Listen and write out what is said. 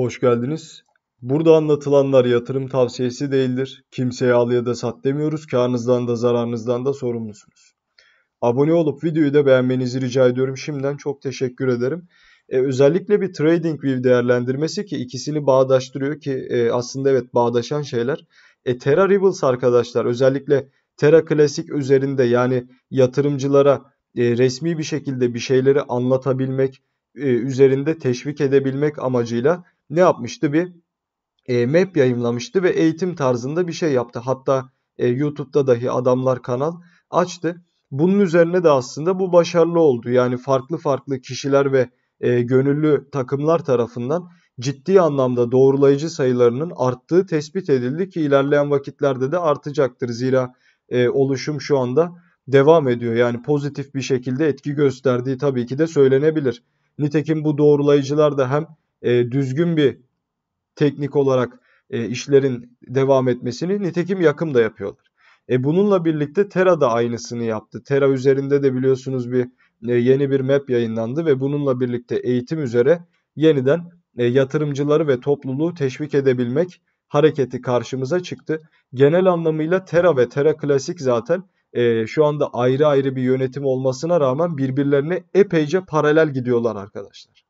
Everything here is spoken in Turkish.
Hoş geldiniz. Burada anlatılanlar yatırım tavsiyesi değildir. Kimseye al ya da sat demiyoruz. Karnınızdan da zararınızdan da sorumlusunuz. Abone olup videoyu da beğenmenizi rica ediyorum. Şimdiden çok teşekkür ederim. ee, özellikle bir trading view değerlendirmesi ki ikisini bağdaştırıyor ki e, aslında evet bağdaşan şeyler. E, Terra Rivals arkadaşlar özellikle Terra Classic üzerinde yani yatırımcılara e, resmi bir şekilde bir şeyleri anlatabilmek, e, üzerinde teşvik edebilmek amacıyla ne yapmıştı? Bir e, map yayınlamıştı ve eğitim tarzında bir şey yaptı. Hatta e, YouTube'da dahi adamlar kanal açtı. Bunun üzerine de aslında bu başarılı oldu. Yani farklı farklı kişiler ve e, gönüllü takımlar tarafından ciddi anlamda doğrulayıcı sayılarının arttığı tespit edildi ki ilerleyen vakitlerde de artacaktır. Zira e, oluşum şu anda devam ediyor. Yani pozitif bir şekilde etki gösterdiği tabii ki de söylenebilir. Nitekim bu doğrulayıcılar da hem e, düzgün bir teknik olarak e, işlerin devam etmesini nitekim yakım da yapıyorlar. E, bununla birlikte Terra da aynısını yaptı. Terra üzerinde de biliyorsunuz bir e, yeni bir map yayınlandı ve bununla birlikte eğitim üzere yeniden e, yatırımcıları ve topluluğu teşvik edebilmek hareketi karşımıza çıktı. Genel anlamıyla Terra ve Terra Klasik zaten e, şu anda ayrı ayrı bir yönetim olmasına rağmen birbirlerine epeyce paralel gidiyorlar arkadaşlar.